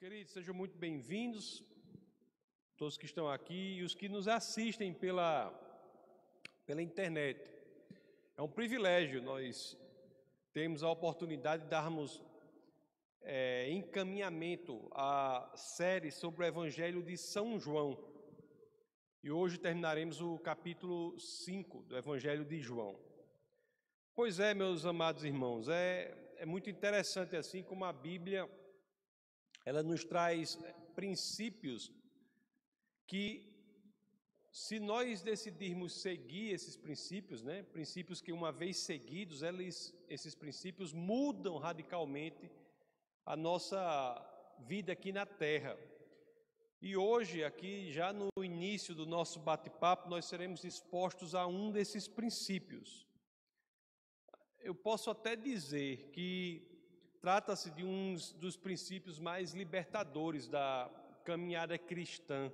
queridos, sejam muito bem-vindos, todos que estão aqui e os que nos assistem pela, pela internet. É um privilégio nós temos a oportunidade de darmos é, encaminhamento à série sobre o Evangelho de São João. E hoje terminaremos o capítulo 5 do Evangelho de João. Pois é, meus amados irmãos, é, é muito interessante assim como a Bíblia ela nos traz eh, princípios que, se nós decidirmos seguir esses princípios, né, princípios que, uma vez seguidos, eles, esses princípios mudam radicalmente a nossa vida aqui na Terra. E hoje, aqui, já no início do nosso bate-papo, nós seremos expostos a um desses princípios. Eu posso até dizer que Trata-se de um dos princípios mais libertadores da caminhada cristã.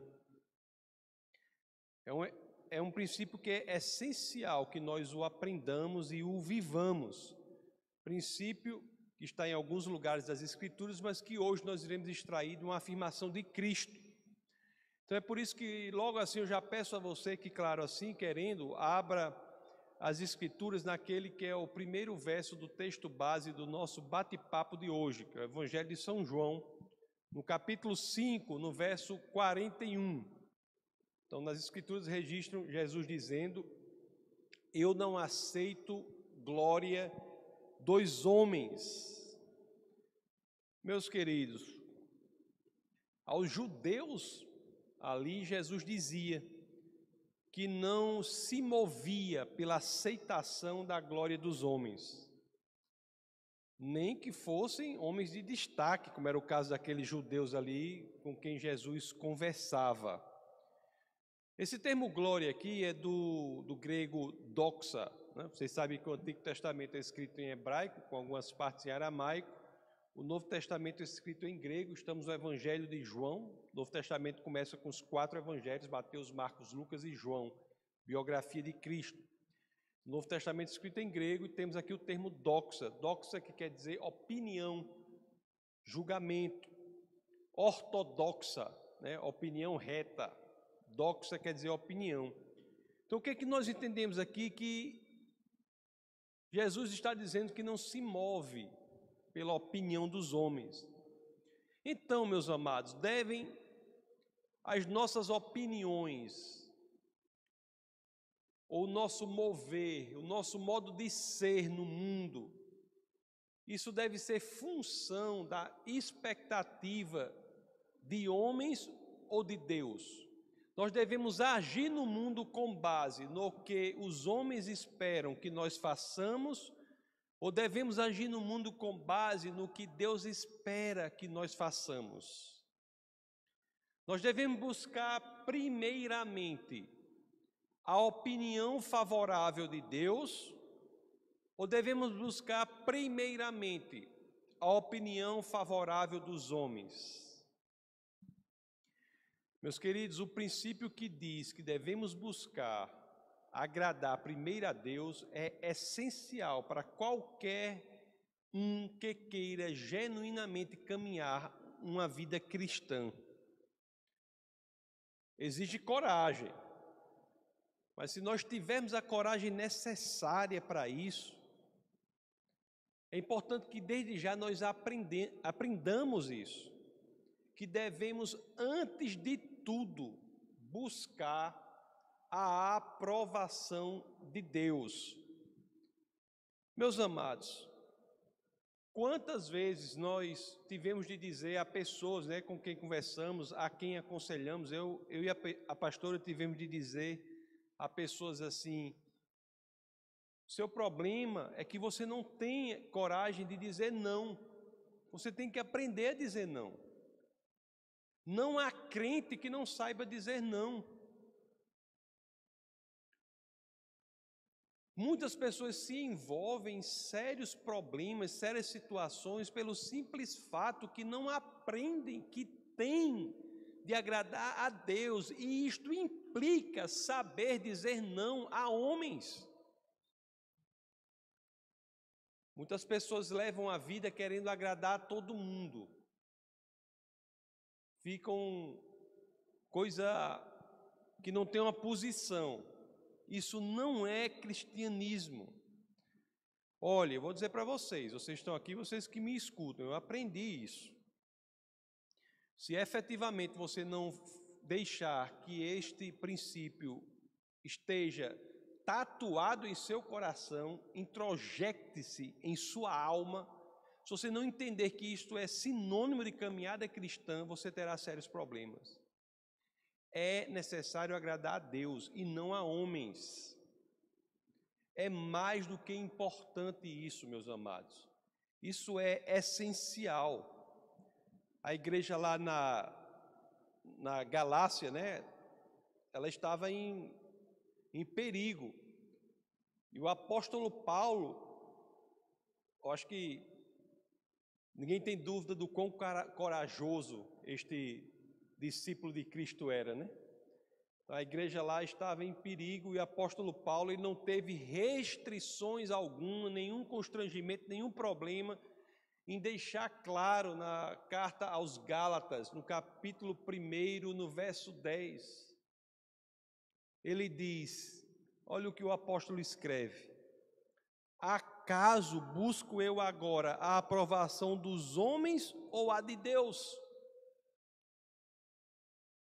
É um, é um princípio que é essencial que nós o aprendamos e o vivamos. Princípio que está em alguns lugares das Escrituras, mas que hoje nós iremos extrair de uma afirmação de Cristo. Então é por isso que logo assim eu já peço a você que, claro, assim querendo, abra as Escrituras naquele que é o primeiro verso do texto base do nosso bate-papo de hoje, que é o Evangelho de São João, no capítulo 5, no verso 41. Então, nas Escrituras registram Jesus dizendo: Eu não aceito glória dos homens. Meus queridos, aos judeus, ali Jesus dizia: que não se movia pela aceitação da glória dos homens, nem que fossem homens de destaque, como era o caso daqueles judeus ali com quem Jesus conversava. Esse termo glória aqui é do, do grego doxa. Né? Vocês sabem que o Antigo Testamento é escrito em hebraico, com algumas partes em aramaico. O Novo Testamento é escrito em grego, estamos no Evangelho de João. O Novo Testamento começa com os quatro evangelhos: Mateus, Marcos, Lucas e João, biografia de Cristo. O Novo Testamento é escrito em grego e temos aqui o termo doxa. Doxa que quer dizer opinião, julgamento. Ortodoxa, né? opinião reta. Doxa quer dizer opinião. Então o que é que nós entendemos aqui que Jesus está dizendo que não se move pela opinião dos homens. Então, meus amados, devem as nossas opiniões, ou o nosso mover, o nosso modo de ser no mundo, isso deve ser função da expectativa de homens ou de Deus. Nós devemos agir no mundo com base no que os homens esperam que nós façamos ou devemos agir no mundo com base no que Deus espera que nós façamos? Nós devemos buscar primeiramente a opinião favorável de Deus ou devemos buscar primeiramente a opinião favorável dos homens? Meus queridos, o princípio que diz que devemos buscar agradar primeiro a Deus é essencial para qualquer um que queira genuinamente caminhar uma vida cristã. Exige coragem. Mas se nós tivermos a coragem necessária para isso, é importante que desde já nós aprendamos isso, que devemos, antes de tudo, buscar a aprovação de Deus. Meus amados, quantas vezes nós tivemos de dizer a pessoas né, com quem conversamos, a quem aconselhamos, eu, eu e a, a pastora tivemos de dizer a pessoas assim: seu problema é que você não tem coragem de dizer não. Você tem que aprender a dizer não. Não há crente que não saiba dizer não. Muitas pessoas se envolvem em sérios problemas, sérias situações, pelo simples fato que não aprendem que têm de agradar a Deus, e isto implica saber dizer não a homens. Muitas pessoas levam a vida querendo agradar a todo mundo, ficam coisa que não tem uma posição. Isso não é cristianismo. Olha, eu vou dizer para vocês, vocês estão aqui, vocês que me escutam, eu aprendi isso. Se efetivamente você não deixar que este princípio esteja tatuado em seu coração, introjecte-se em sua alma, se você não entender que isto é sinônimo de caminhada cristã, você terá sérios problemas. É necessário agradar a Deus e não a homens. É mais do que importante isso, meus amados. Isso é essencial. A igreja lá na, na Galácia, né? Ela estava em, em perigo. E o apóstolo Paulo, eu acho que ninguém tem dúvida do quão corajoso este discípulo de Cristo era, né? A igreja lá estava em perigo e o apóstolo Paulo ele não teve restrições alguma, nenhum constrangimento, nenhum problema em deixar claro na carta aos Gálatas, no capítulo 1, no verso 10. Ele diz: Olha o que o apóstolo escreve. Acaso busco eu agora a aprovação dos homens ou a de Deus?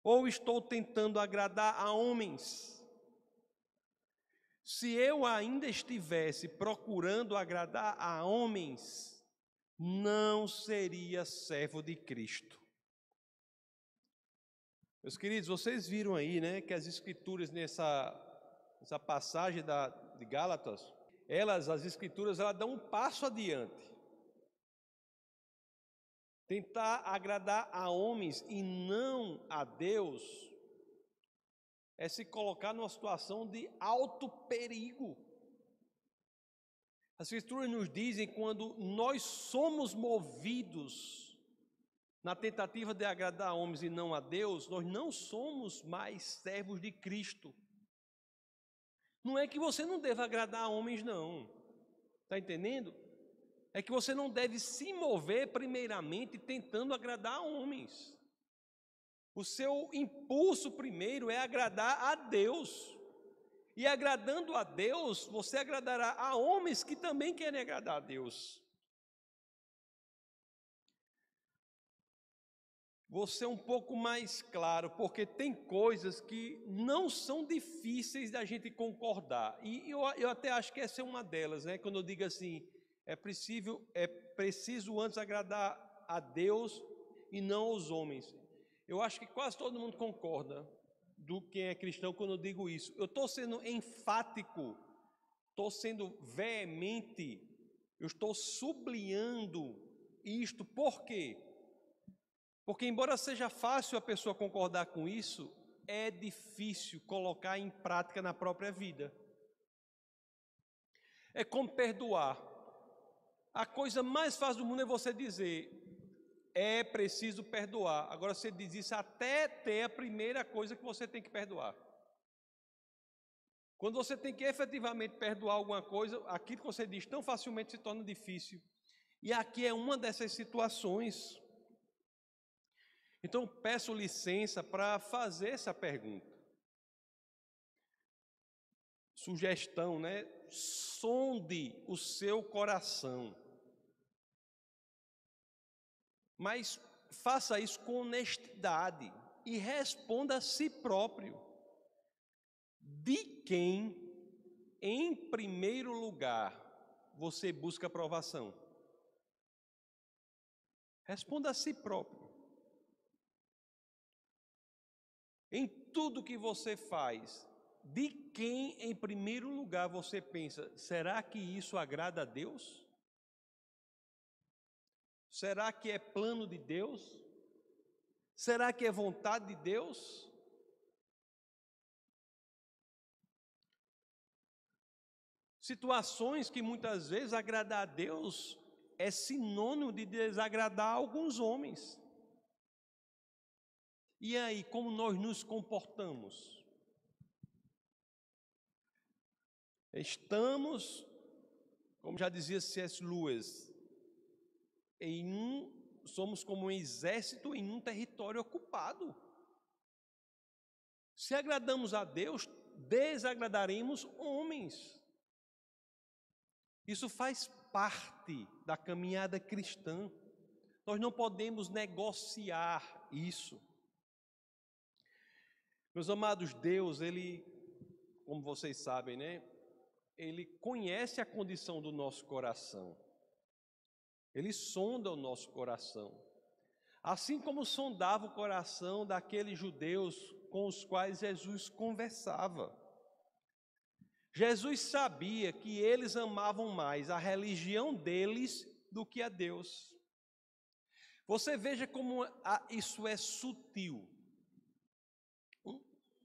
Ou estou tentando agradar a homens? Se eu ainda estivesse procurando agradar a homens, não seria servo de Cristo. Meus queridos, vocês viram aí, né, que as escrituras nessa, nessa passagem da, de Gálatas, elas, as escrituras, elas dão um passo adiante. Tentar agradar a homens e não a Deus é se colocar numa situação de alto perigo. As Escrituras nos dizem quando nós somos movidos na tentativa de agradar a homens e não a Deus, nós não somos mais servos de Cristo. Não é que você não deva agradar a homens, não. Está entendendo? é que você não deve se mover primeiramente tentando agradar homens. O seu impulso primeiro é agradar a Deus. E agradando a Deus, você agradará a homens que também querem agradar a Deus. Você é um pouco mais claro, porque tem coisas que não são difíceis da gente concordar. E eu, eu até acho que essa é uma delas, né? Quando eu digo assim, é preciso, é preciso antes agradar a Deus e não aos homens. Eu acho que quase todo mundo concorda do quem é cristão quando eu digo isso. Eu estou sendo enfático, estou sendo veemente, eu estou sublinhando isto. Por quê? Porque, embora seja fácil a pessoa concordar com isso, é difícil colocar em prática na própria vida. É como perdoar. A coisa mais fácil do mundo é você dizer: é preciso perdoar. Agora você diz isso até ter a primeira coisa que você tem que perdoar. Quando você tem que efetivamente perdoar alguma coisa, aquilo que você diz tão facilmente se torna difícil. E aqui é uma dessas situações. Então peço licença para fazer essa pergunta. Sugestão, né? Sonde o seu coração. Mas faça isso com honestidade e responda a si próprio. De quem, em primeiro lugar, você busca aprovação? Responda a si próprio. Em tudo que você faz, de quem, em primeiro lugar, você pensa: será que isso agrada a Deus? Será que é plano de Deus? Será que é vontade de Deus? Situações que muitas vezes agradar a Deus é sinônimo de desagradar alguns homens. E aí, como nós nos comportamos? Estamos, como já dizia C.S. Lewis, em um, somos como um exército em um território ocupado. Se agradamos a Deus, desagradaremos homens. Isso faz parte da caminhada cristã. Nós não podemos negociar isso. Meus amados, Deus, ele, como vocês sabem, né? Ele conhece a condição do nosso coração. Ele sonda o nosso coração. Assim como sondava o coração daqueles judeus com os quais Jesus conversava. Jesus sabia que eles amavam mais a religião deles do que a Deus. Você veja como isso é sutil.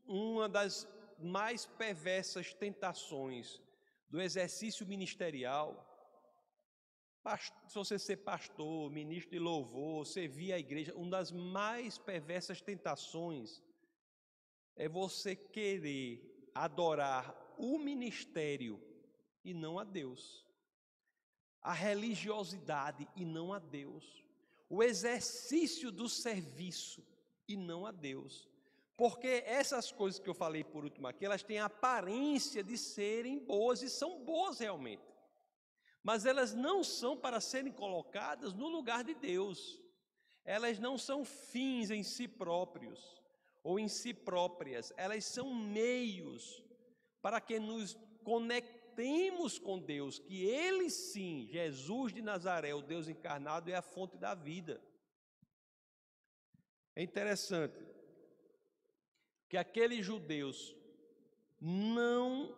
Uma das mais perversas tentações do exercício ministerial se você ser pastor, ministro de louvor, servir a igreja, uma das mais perversas tentações é você querer adorar o ministério e não a Deus. A religiosidade e não a Deus. O exercício do serviço e não a Deus. Porque essas coisas que eu falei por último aqui, elas têm a aparência de serem boas e são boas realmente mas elas não são para serem colocadas no lugar de Deus. Elas não são fins em si próprios ou em si próprias, elas são meios para que nos conectemos com Deus, que Ele sim, Jesus de Nazaré, o Deus encarnado, é a fonte da vida. É interessante que aqueles judeus não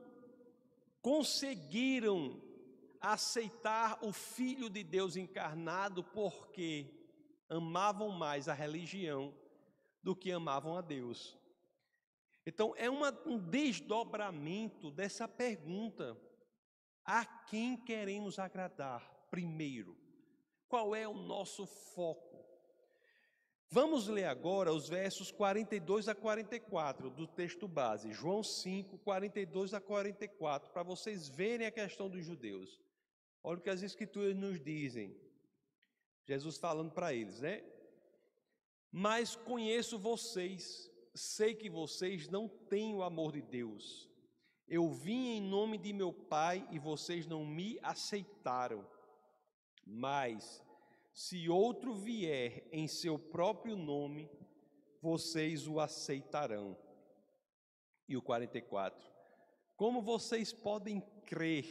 conseguiram aceitar o Filho de Deus encarnado porque amavam mais a religião do que amavam a Deus. Então é uma, um desdobramento dessa pergunta: a quem queremos agradar primeiro? Qual é o nosso foco? Vamos ler agora os versos 42 a 44 do texto base, João 5, 42 a 44, para vocês verem a questão dos judeus. Olha o que as Escrituras nos dizem. Jesus falando para eles, né? Mas conheço vocês, sei que vocês não têm o amor de Deus. Eu vim em nome de meu Pai e vocês não me aceitaram. Mas, se outro vier em seu próprio nome, vocês o aceitarão. E o 44. Como vocês podem crer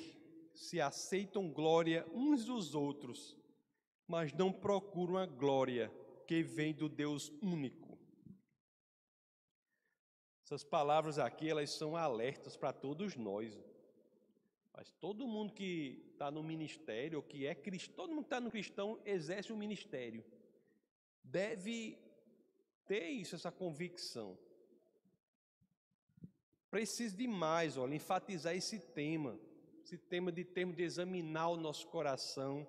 se aceitam glória uns dos outros, mas não procuram a glória que vem do Deus único. Essas palavras aqui, elas são alertas para todos nós. Mas todo mundo que está no ministério, ou que é cristão, todo mundo que está no cristão exerce o um ministério. Deve ter isso, essa convicção. Preciso demais, olha, enfatizar esse tema esse tema de termos de examinar o nosso coração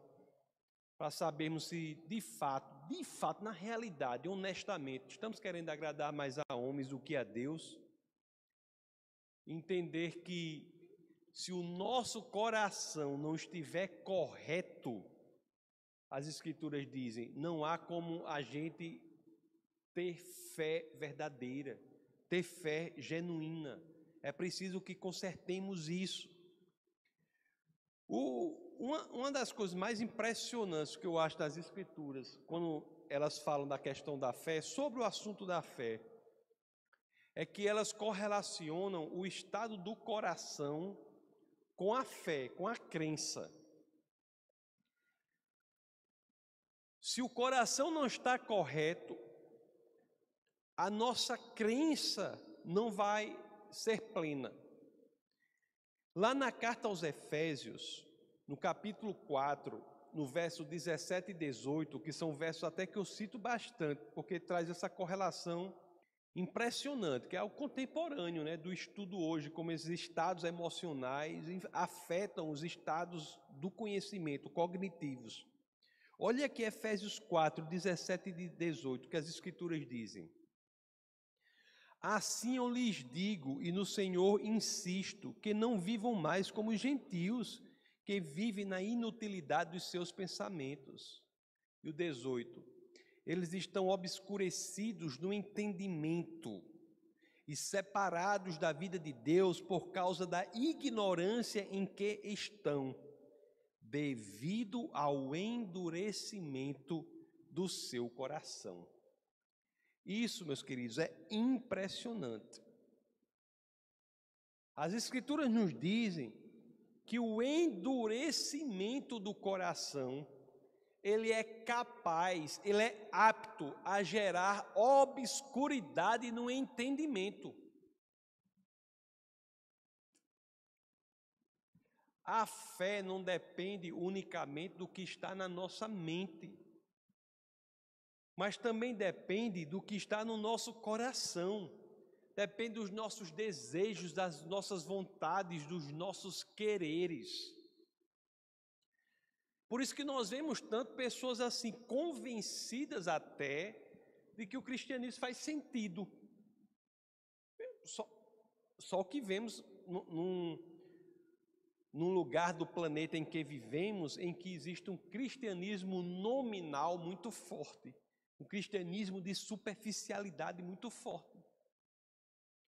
para sabermos se de fato, de fato, na realidade, honestamente, estamos querendo agradar mais a homens do que a Deus. Entender que se o nosso coração não estiver correto, as Escrituras dizem, não há como a gente ter fé verdadeira, ter fé genuína. É preciso que consertemos isso. O, uma, uma, das coisas mais impressionantes que eu acho das Escrituras, quando elas falam da questão da fé, sobre o assunto da fé, é que elas correlacionam o estado do coração com a fé, com a crença. Se o coração não está correto, a nossa crença não vai ser plena. Lá na carta aos Efésios, no capítulo 4, no verso 17 e 18, que são versos até que eu cito bastante, porque traz essa correlação impressionante, que é o contemporâneo né, do estudo hoje, como esses estados emocionais afetam os estados do conhecimento, cognitivos. Olha aqui Efésios 4, 17 e 18, que as escrituras dizem. Assim eu lhes digo e no Senhor insisto, que não vivam mais como os gentios, que vivem na inutilidade dos seus pensamentos. E o 18. Eles estão obscurecidos no entendimento e separados da vida de Deus por causa da ignorância em que estão, devido ao endurecimento do seu coração. Isso, meus queridos, é impressionante. As Escrituras nos dizem que o endurecimento do coração ele é capaz, ele é apto a gerar obscuridade no entendimento. A fé não depende unicamente do que está na nossa mente mas também depende do que está no nosso coração, depende dos nossos desejos, das nossas vontades, dos nossos quereres. Por isso que nós vemos tanto pessoas assim, convencidas até de que o cristianismo faz sentido. Só, só que vemos num, num lugar do planeta em que vivemos, em que existe um cristianismo nominal muito forte um cristianismo de superficialidade muito forte.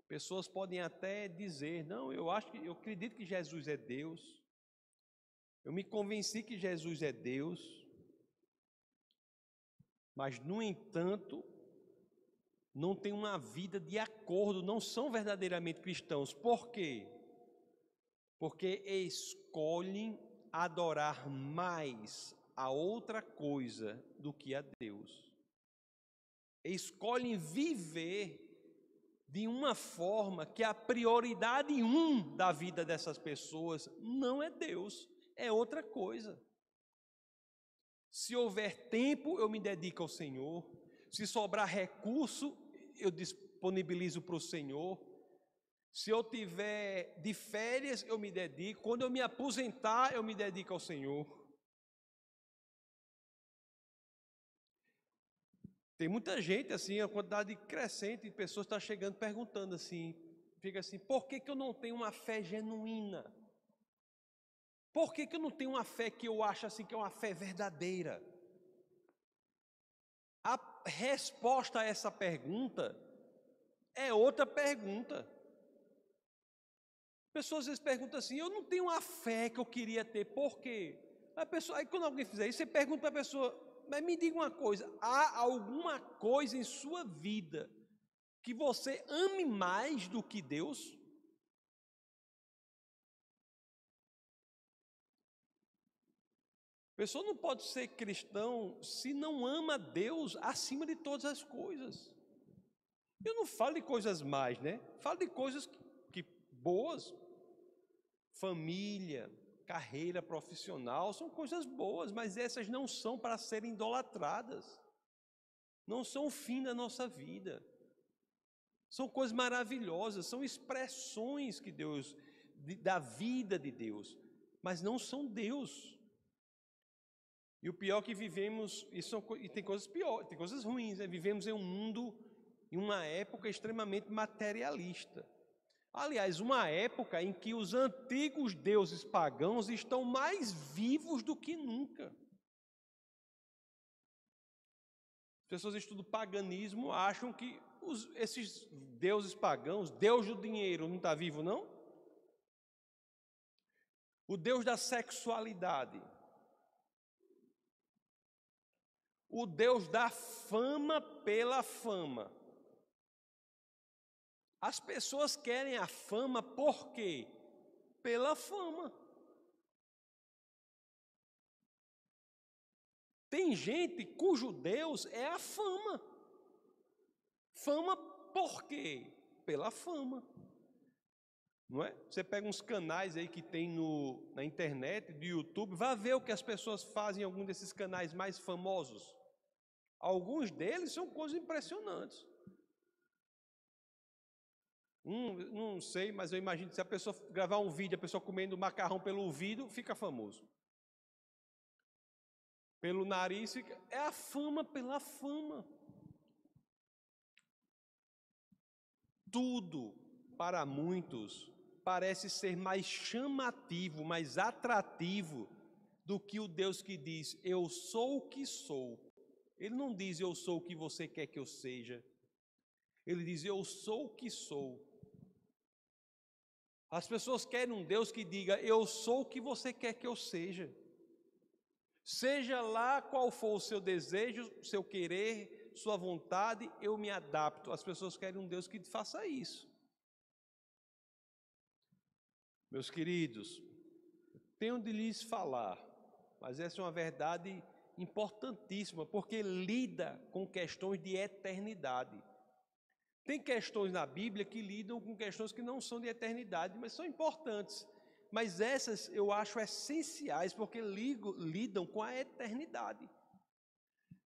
Pessoas podem até dizer: "Não, eu acho que eu acredito que Jesus é Deus. Eu me convenci que Jesus é Deus". Mas no entanto, não tem uma vida de acordo, não são verdadeiramente cristãos. Por quê? Porque escolhem adorar mais a outra coisa do que a Deus escolhem viver de uma forma que a prioridade um da vida dessas pessoas não é Deus, é outra coisa. Se houver tempo, eu me dedico ao Senhor. Se sobrar recurso, eu disponibilizo para o Senhor. Se eu tiver de férias, eu me dedico. Quando eu me aposentar, eu me dedico ao Senhor. Tem muita gente, assim, a quantidade crescente de pessoas está chegando perguntando assim, fica assim, por que, que eu não tenho uma fé genuína? Por que, que eu não tenho uma fé que eu acho assim que é uma fé verdadeira? A resposta a essa pergunta é outra pergunta. Pessoas às vezes perguntam assim: eu não tenho a fé que eu queria ter, por quê? A pessoa, aí quando alguém fizer isso, você pergunta para a pessoa: mas me diga uma coisa: há alguma coisa em sua vida que você ame mais do que Deus? A pessoa não pode ser cristão se não ama Deus acima de todas as coisas. Eu não falo de coisas mais, né? Falo de coisas que, que boas, família, carreira profissional, são coisas boas, mas essas não são para serem idolatradas. Não são o fim da nossa vida. São coisas maravilhosas, são expressões que Deus da vida de Deus, mas não são Deus. E o pior é que vivemos, e, são, e tem coisas piores, tem coisas ruins, né? vivemos em um mundo, em uma época extremamente materialista. Aliás, uma época em que os antigos deuses pagãos estão mais vivos do que nunca. As pessoas estudam paganismo, acham que os, esses deuses pagãos, Deus do dinheiro, não está vivo, não? O Deus da sexualidade. O Deus da fama pela fama. As pessoas querem a fama por quê? Pela fama. Tem gente cujo Deus é a fama. Fama por quê? Pela fama. Não é? Você pega uns canais aí que tem no, na internet, do YouTube, vá ver o que as pessoas fazem em algum desses canais mais famosos. Alguns deles são coisas impressionantes. Hum, não sei, mas eu imagino que se a pessoa gravar um vídeo, a pessoa comendo macarrão pelo ouvido, fica famoso. Pelo nariz, fica... é a fama pela fama. Tudo para muitos parece ser mais chamativo, mais atrativo do que o Deus que diz: Eu sou o que sou. Ele não diz: Eu sou o que você quer que eu seja. Ele diz: Eu sou o que sou. As pessoas querem um Deus que diga: Eu sou o que você quer que eu seja. Seja lá qual for o seu desejo, seu querer, sua vontade, eu me adapto. As pessoas querem um Deus que faça isso. Meus queridos, tenho de lhes falar, mas essa é uma verdade importantíssima, porque lida com questões de eternidade. Tem questões na Bíblia que lidam com questões que não são de eternidade, mas são importantes. Mas essas eu acho essenciais porque ligo, lidam com a eternidade.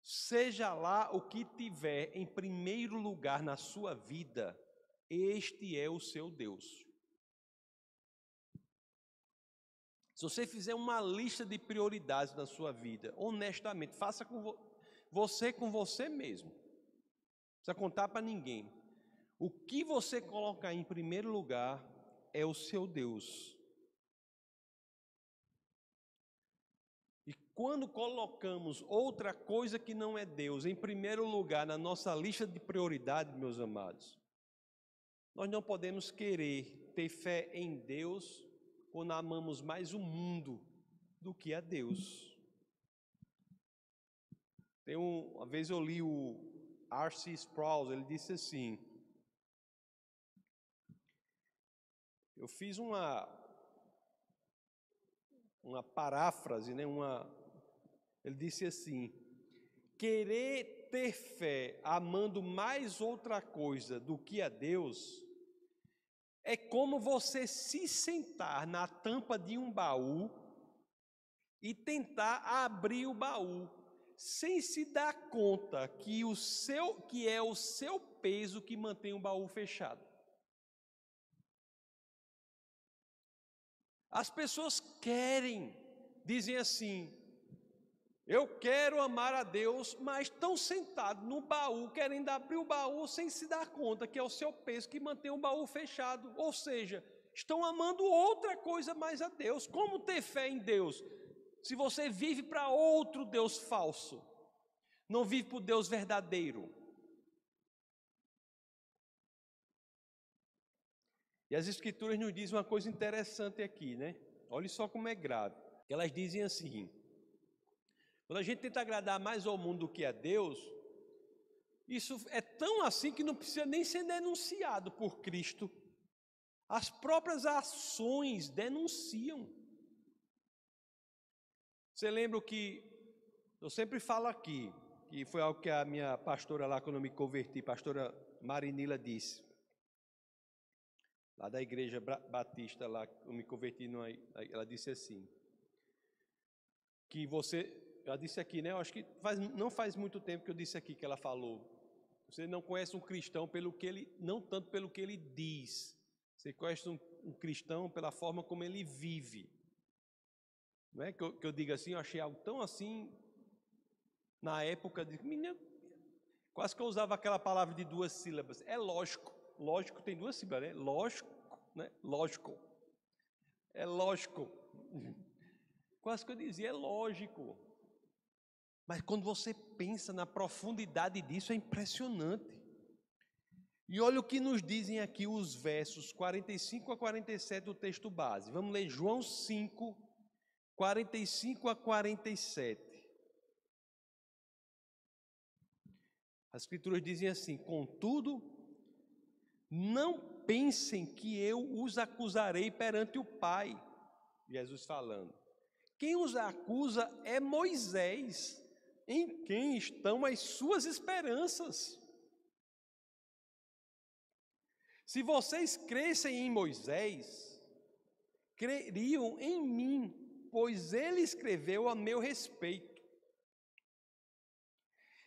Seja lá o que tiver em primeiro lugar na sua vida, este é o seu Deus. Se você fizer uma lista de prioridades na sua vida, honestamente, faça com vo você com você mesmo. Não precisa contar para ninguém. O que você colocar em primeiro lugar é o seu Deus. E quando colocamos outra coisa que não é Deus em primeiro lugar na nossa lista de prioridade, meus amados, nós não podemos querer ter fé em Deus quando amamos mais o mundo do que a Deus. Tem um, uma vez eu li o R.C. Sproul, ele disse assim: Eu fiz uma, uma paráfrase, né? uma, ele disse assim: querer ter fé amando mais outra coisa do que a Deus é como você se sentar na tampa de um baú e tentar abrir o baú sem se dar conta que o seu que é o seu peso que mantém o baú fechado. As pessoas querem, dizem assim: eu quero amar a Deus, mas estão sentados no baú, querendo abrir o baú sem se dar conta que é o seu peso que mantém o baú fechado. Ou seja, estão amando outra coisa mais a Deus. Como ter fé em Deus? Se você vive para outro Deus falso, não vive para o Deus verdadeiro. E as escrituras nos dizem uma coisa interessante aqui, né? Olha só como é grave. Elas dizem assim: quando a gente tenta agradar mais ao mundo do que a Deus, isso é tão assim que não precisa nem ser denunciado por Cristo. As próprias ações denunciam. Você lembra o que eu sempre falo aqui, que foi algo que a minha pastora lá, quando eu me converti, pastora Marinila, disse lá da igreja batista, lá eu me converti, numa, ela disse assim, que você, ela disse aqui, né? Eu acho que faz, não faz muito tempo que eu disse aqui que ela falou. Você não conhece um cristão pelo que ele, não tanto pelo que ele diz. Você conhece um, um cristão pela forma como ele vive. Não é que eu, que eu diga assim, eu achei algo tão assim na época de menina, quase que eu usava aquela palavra de duas sílabas. É lógico lógico tem duas sílabas, né? Lógico, né? Lógico. É lógico. Quase que eu dizia, é lógico. Mas quando você pensa na profundidade disso, é impressionante. E olha o que nos dizem aqui os versos 45 a 47 do texto base. Vamos ler João 5, 45 a 47. As escrituras dizem assim: Contudo, não pensem que eu os acusarei perante o Pai. Jesus falando. Quem os acusa é Moisés, em quem estão as suas esperanças. Se vocês crescem em Moisés, creriam em mim, pois ele escreveu a meu respeito.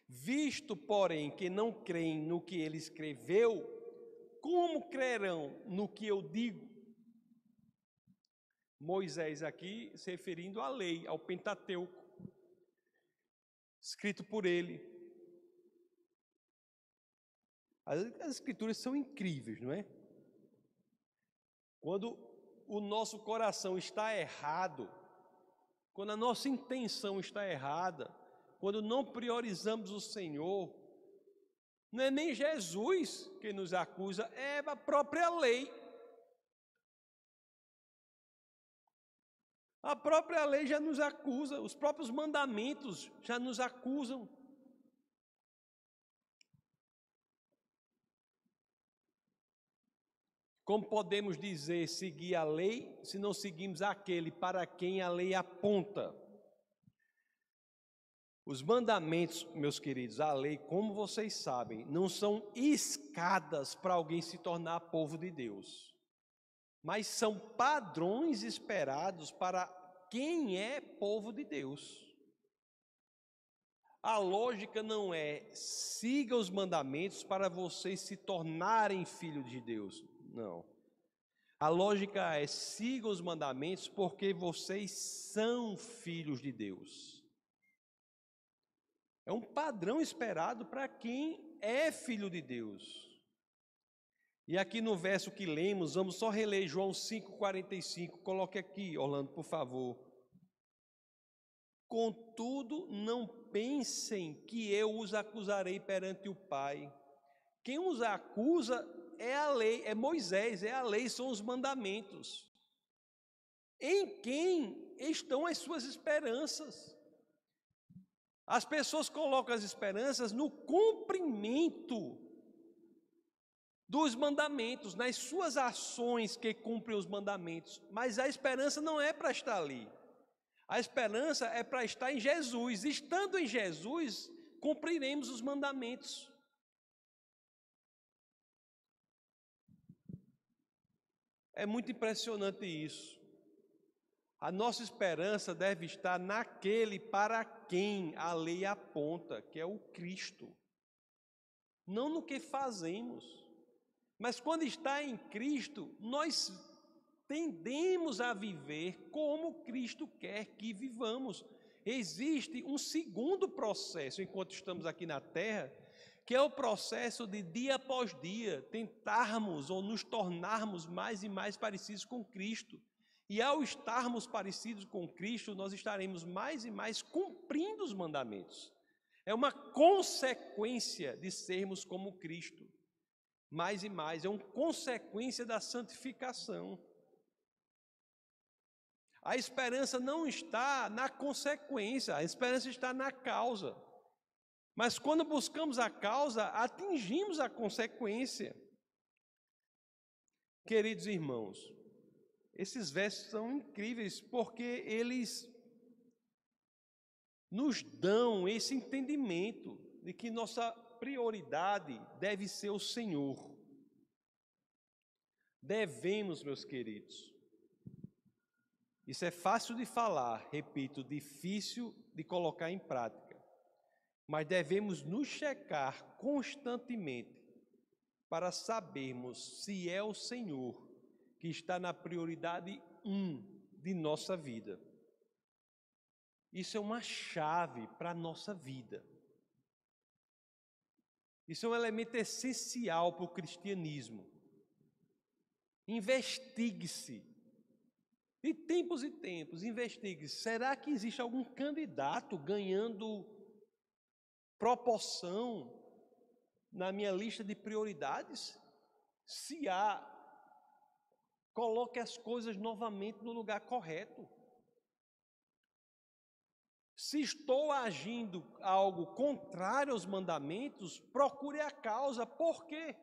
Visto, porém, que não creem no que ele escreveu, como crerão no que eu digo? Moisés aqui se referindo à lei, ao Pentateuco, escrito por ele. As, as escrituras são incríveis, não é? Quando o nosso coração está errado, quando a nossa intenção está errada, quando não priorizamos o Senhor, não é nem Jesus que nos acusa, é a própria lei. A própria lei já nos acusa, os próprios mandamentos já nos acusam. Como podemos dizer seguir a lei se não seguimos aquele para quem a lei aponta? Os mandamentos, meus queridos, a lei, como vocês sabem, não são escadas para alguém se tornar povo de Deus, mas são padrões esperados para quem é povo de Deus. A lógica não é siga os mandamentos para vocês se tornarem filho de Deus. Não. A lógica é siga os mandamentos porque vocês são filhos de Deus. É um padrão esperado para quem é filho de Deus. E aqui no verso que lemos, vamos só reler João 5,45. Coloque aqui, Orlando, por favor. Contudo, não pensem que eu os acusarei perante o Pai. Quem os acusa é a lei, é Moisés, é a lei, são os mandamentos. Em quem estão as suas esperanças? As pessoas colocam as esperanças no cumprimento dos mandamentos, nas suas ações que cumprem os mandamentos. Mas a esperança não é para estar ali. A esperança é para estar em Jesus. Estando em Jesus, cumpriremos os mandamentos. É muito impressionante isso. A nossa esperança deve estar naquele para quem a lei aponta, que é o Cristo. Não no que fazemos. Mas quando está em Cristo, nós tendemos a viver como Cristo quer que vivamos. Existe um segundo processo enquanto estamos aqui na terra, que é o processo de dia após dia tentarmos ou nos tornarmos mais e mais parecidos com Cristo. E ao estarmos parecidos com Cristo, nós estaremos mais e mais cumprindo os mandamentos. É uma consequência de sermos como Cristo. Mais e mais, é uma consequência da santificação. A esperança não está na consequência, a esperança está na causa. Mas quando buscamos a causa, atingimos a consequência. Queridos irmãos, esses versos são incríveis porque eles nos dão esse entendimento de que nossa prioridade deve ser o Senhor. Devemos, meus queridos. Isso é fácil de falar, repito, difícil de colocar em prática. Mas devemos nos checar constantemente para sabermos se é o Senhor que está na prioridade 1 de nossa vida. Isso é uma chave para a nossa vida. Isso é um elemento essencial para o cristianismo. Investigue-se. De tempos em tempos, investigue. -se. Será que existe algum candidato ganhando proporção na minha lista de prioridades? Se há, Coloque as coisas novamente no lugar correto. Se estou agindo algo contrário aos mandamentos, procure a causa. Por quê?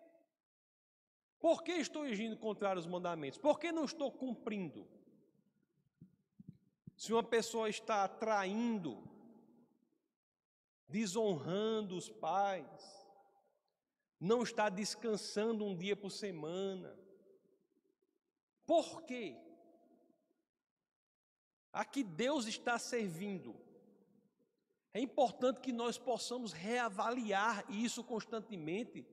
Por que estou agindo contrário aos mandamentos? Por que não estou cumprindo? Se uma pessoa está traindo, desonrando os pais, não está descansando um dia por semana, por quê? A que Deus está servindo? É importante que nós possamos reavaliar isso constantemente,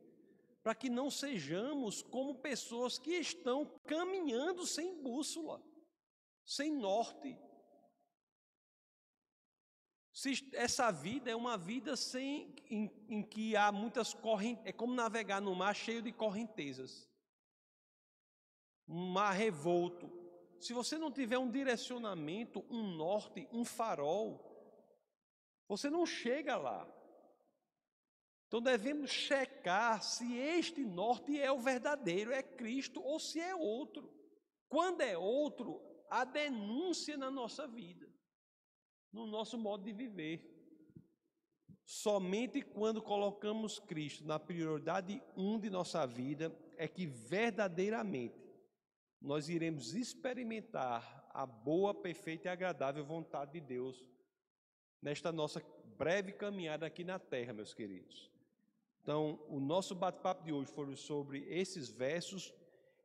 para que não sejamos como pessoas que estão caminhando sem bússola, sem norte. Se essa vida é uma vida sem, em, em que há muitas correntes, é como navegar no mar cheio de correntezas mar revolto, se você não tiver um direcionamento, um norte, um farol, você não chega lá. Então devemos checar se este norte é o verdadeiro, é Cristo ou se é outro. Quando é outro, há denúncia na nossa vida, no nosso modo de viver. Somente quando colocamos Cristo na prioridade 1 um de nossa vida é que verdadeiramente nós iremos experimentar a boa, perfeita e agradável vontade de Deus nesta nossa breve caminhada aqui na terra, meus queridos. Então, o nosso bate-papo de hoje foi sobre esses versos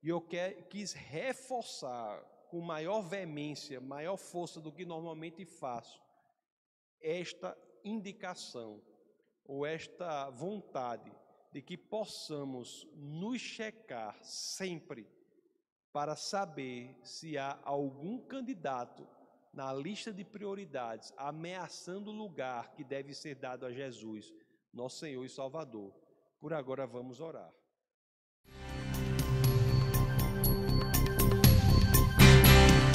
e eu quer, quis reforçar com maior veemência, maior força do que normalmente faço, esta indicação ou esta vontade de que possamos nos checar sempre para saber se há algum candidato na lista de prioridades ameaçando o lugar que deve ser dado a Jesus, nosso Senhor e Salvador. Por agora vamos orar.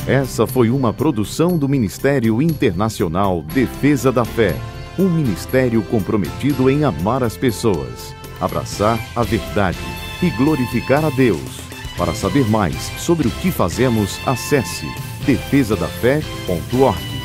Essa foi uma produção do Ministério Internacional Defesa da Fé, um ministério comprometido em amar as pessoas, abraçar a verdade e glorificar a Deus. Para saber mais sobre o que fazemos, acesse defesadafé.org.